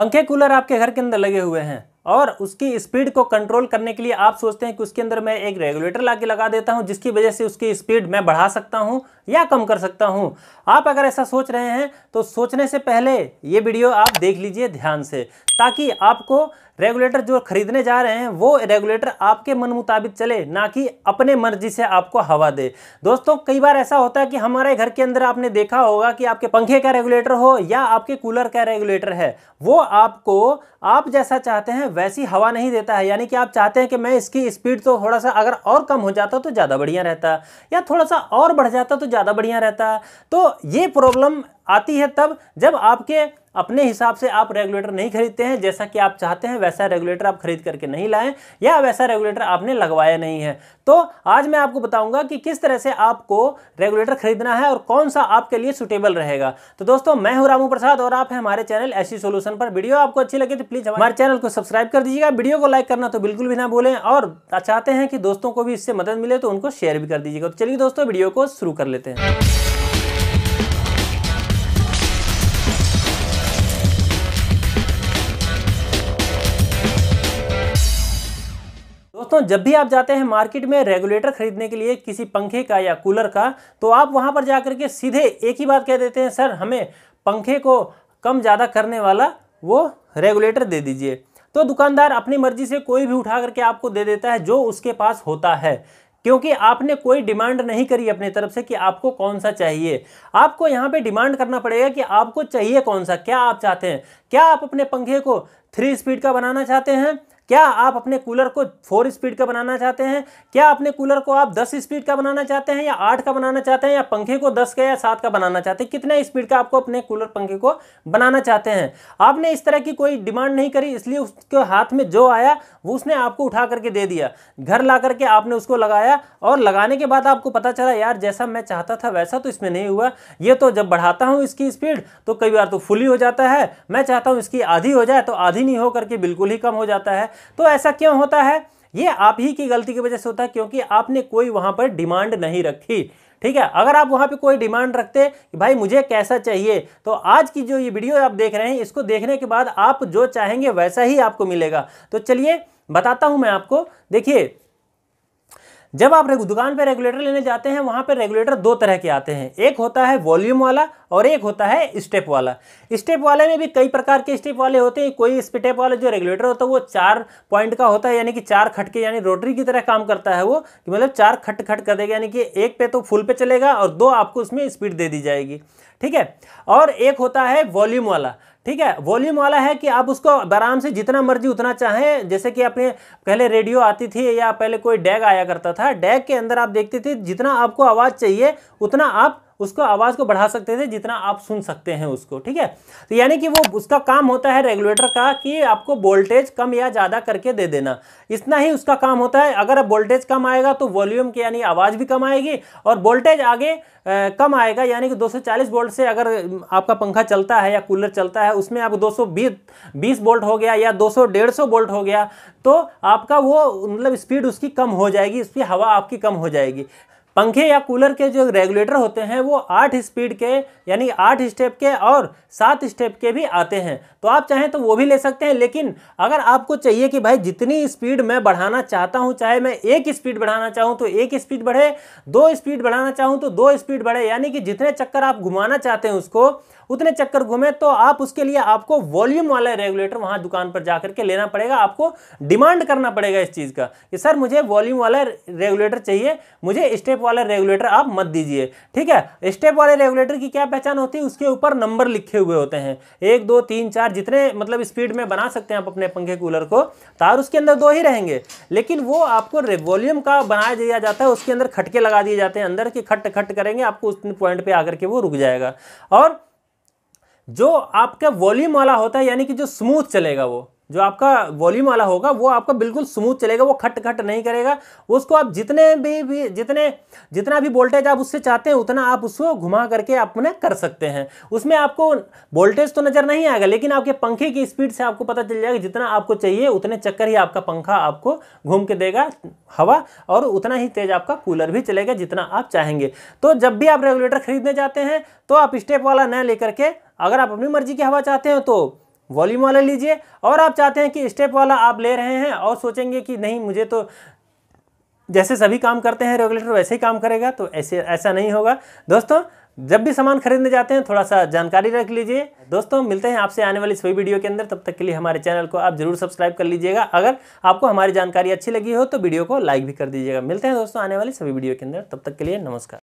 पंखे कूलर आपके घर के अंदर लगे हुए हैं और उसकी स्पीड को कंट्रोल करने के लिए आप सोचते हैं कि उसके अंदर मैं एक रेगुलेटर ला के लगा देता हूं जिसकी वजह से उसकी स्पीड मैं बढ़ा सकता हूं या कम कर सकता हूं आप अगर ऐसा सोच रहे हैं तो सोचने से पहले ये वीडियो आप देख लीजिए ध्यान से ताकि आपको रेगुलेटर जो खरीदने जा रहे हैं वो रेगुलेटर आपके मन मुताबिक चले ना कि अपने मर्जी से आपको हवा दे दोस्तों कई बार ऐसा होता है कि हमारे घर के अंदर आपने देखा होगा कि आपके पंखे का रेगुलेटर हो या आपके कूलर का रेगुलेटर है वो आपको आप जैसा चाहते हैं वैसी हवा नहीं देता है यानी कि आप चाहते हैं कि मैं इसकी स्पीड तो थोड़ा सा अगर और कम हो जाता तो ज़्यादा बढ़िया रहता या थोड़ा सा और बढ़ जाता तो ज़्यादा बढ़िया रहता तो ये प्रॉब्लम आती है तब जब आपके अपने हिसाब से आप रेगुलेटर नहीं खरीदते हैं जैसा कि आप चाहते हैं वैसा रेगुलेटर आप खरीद करके नहीं लाएं या वैसा रेगुलेटर आपने लगवाया नहीं है तो आज मैं आपको बताऊंगा कि किस तरह से आपको रेगुलेटर खरीदना है और कौन सा आपके लिए सुटेबल रहेगा तो दोस्तों मैं हूं रामू प्रसाद और आप हमारे चैनल ऐसी सोल्यूशन पर वीडियो आपको अच्छी लगे तो प्लीज़ हमारे चैनल को सब्सक्राइब कर दीजिएगा वीडियो को लाइक करना तो बिल्कुल भी ना भूलें और चाहते हैं कि दोस्तों को भी इससे मदद मिले तो उनको शेयर भी कर दीजिएगा तो चलिए दोस्तों वीडियो को शुरू कर लेते हैं दोस्तों जब भी आप जाते हैं मार्केट में रेगुलेटर खरीदने के लिए किसी पंखे का या कूलर का तो आप वहां पर जाकर के सीधे एक ही बात कह देते हैं सर हमें पंखे को कम ज़्यादा करने वाला वो रेगुलेटर दे दीजिए तो दुकानदार अपनी मर्जी से कोई भी उठा करके आपको दे देता है जो उसके पास होता है क्योंकि आपने कोई डिमांड नहीं करी अपनी तरफ से कि आपको कौन सा चाहिए आपको यहाँ पे डिमांड करना पड़ेगा कि आपको चाहिए कौन सा क्या आप चाहते हैं क्या आप अपने पंखे को थ्री स्पीड का बनाना चाहते हैं क्या आप अपने कूलर को फोर स्पीड का बनाना चाहते हैं क्या अपने कूलर को आप दस स्पीड का बनाना चाहते हैं या आठ का बनाना चाहते हैं या पंखे को दस का या सात का बनाना चाहते हैं कितने स्पीड का आपको अपने कूलर पंखे को बनाना चाहते हैं आपने इस तरह की कोई डिमांड नहीं करी इसलिए उसके हाथ में जो आया वो उसने आपको उठा करके दे दिया घर ला करके आपने उसको लगाया और लगाने के बाद आपको पता चला यार जैसा मैं चाहता था वैसा तो इसमें नहीं हुआ ये तो जब बढ़ाता हूँ इसकी स्पीड तो कई बार तो फुली हो जाता है मैं चाहता हूँ इसकी आधी हो जाए तो आधी नहीं हो करके बिल्कुल ही कम हो जाता है तो ऐसा क्यों होता है ये आप ही की गलती की वजह से होता है क्योंकि आपने कोई वहां पर डिमांड नहीं रखी ठीक है अगर आप वहां पे कोई डिमांड रखते कि भाई मुझे कैसा चाहिए तो आज की जो ये वीडियो आप देख रहे हैं इसको देखने के बाद आप जो चाहेंगे वैसा ही आपको मिलेगा तो चलिए बताता हूं मैं आपको देखिए जब आप दुकान पर रेगुलेटर लेने जाते हैं वहां पर रेगुलेटर दो तरह के आते हैं एक होता है वॉल्यूम वाला और एक होता है स्टेप वाला स्टेप वाले में भी कई प्रकार के स्टेप वाले होते हैं कोई स्पिटेप वाले जो रेगुलेटर होता है वो चार पॉइंट का होता है यानी कि चार खटके यानी रोटरी की तरह काम करता है वो कि मतलब चार खट खट कर देगा यानी कि एक पे तो फुल पे चलेगा और दो आपको उसमें स्पीड दे दी जाएगी ठीक है और एक होता है वॉल्यूम वाला ठीक है वॉल्यूम वाला है कि आप उसको आराम से जितना मर्जी उतना चाहें जैसे कि अपने पहले रेडियो आती थी या पहले कोई डैग आया करता था डैग के अंदर आप देखते थे जितना आपको आवाज़ चाहिए उतना आप उसको आवाज़ को बढ़ा सकते थे जितना आप सुन सकते हैं उसको ठीक है तो यानी कि वो उसका काम होता है रेगुलेटर का कि आपको वोल्टेज कम या ज़्यादा करके दे देना इतना ही उसका काम होता है अगर वोल्टेज कम आएगा तो वॉल्यूम की यानी आवाज़ भी कम आएगी और वोल्टेज आगे कम आएगा यानी कि 240 वोल्ट से अगर आपका पंखा चलता है या कूलर चलता है उसमें आप 220 वोल्ट हो गया या 200 सौ वोल्ट हो गया तो आपका वो मतलब स्पीड उसकी कम हो जाएगी उसकी हवा आपकी कम हो जाएगी पंखे या कूलर के जो रेगुलेटर होते हैं वो आठ स्पीड के यानी आठ स्टेप के और सात स्टेप के भी आते हैं तो आप चाहें तो वो भी ले सकते हैं लेकिन अगर आपको चाहिए कि भाई जितनी स्पीड मैं बढ़ाना चाहता हूँ चाहे मैं एक स्पीड बढ़ाना चाहूँ तो एक स्पीड बढ़े दो स्पीड बढ़ाना चाहूँ तो दो स्पीड बढ़े यानी कि जितने चक्कर आप घुमाना चाहते हैं उसको उतने चक्कर घूमे तो आप उसके लिए आपको वॉल्यूम वाला रेगुलेटर वहां दुकान पर जाकर के लेना पड़ेगा आपको डिमांड करना पड़ेगा इस चीज़ का कि सर मुझे वॉल्यूम वाला रेगुलेटर चाहिए मुझे स्टेप वाला रेगुलेटर आप मत दीजिए ठीक है स्टेप वाले रेगुलेटर की क्या पहचान होती है उसके ऊपर नंबर लिखे हुए होते हैं एक दो तीन चार जितने मतलब स्पीड में बना सकते हैं आप अपने पंखे कूलर को तार उसके अंदर दो ही रहेंगे लेकिन वो आपको वॉल्यूम का बनाया दिया जाता है उसके अंदर खटके लगा दिए जाते हैं अंदर कि खट खट करेंगे आपको उस पॉइंट पे आकर के वो रुक जाएगा और जो आपका वॉल्यूम वाला होता है यानी कि जो स्मूथ चलेगा वो जो आपका वॉल्यूम वाला होगा वो आपका बिल्कुल स्मूथ चलेगा वो खट खट नहीं करेगा उसको आप जितने भी, भी जितने जितना भी वोल्टेज आप उससे चाहते हैं उतना आप उसको घुमा करके अपने कर सकते हैं उसमें आपको वोल्टेज तो नज़र नहीं आएगा लेकिन आपके पंखे की स्पीड से आपको पता चल जाएगा जितना आपको चाहिए उतने चक्कर ही आपका पंखा आपको घूम के देगा हवा और उतना ही तेज आपका कूलर भी चलेगा जितना आप चाहेंगे तो जब भी आप रेगुलेटर खरीदने जाते हैं तो आप स्टेप वाला न लेकर के अगर आप अपनी मर्जी की हवा चाहते हैं तो वॉल्यूम वाला लीजिए और आप चाहते हैं कि स्टेप वाला आप ले रहे हैं और सोचेंगे कि नहीं मुझे तो जैसे सभी काम करते हैं रेगुलेटर वैसे ही काम करेगा तो ऐसे ऐसा नहीं होगा दोस्तों जब भी सामान खरीदने जाते हैं थोड़ा सा जानकारी रख लीजिए दोस्तों मिलते हैं आपसे आने वाली सभी वीडियो के अंदर तब तक के लिए हमारे चैनल को आप जरूर सब्सक्राइब कर लीजिएगा अगर आपको हमारी जानकारी अच्छी लगी हो तो वीडियो को लाइक भी कर दीजिएगा मिलते हैं दोस्तों आने वाली सभी वीडियो के अंदर तब तक के लिए नमस्कार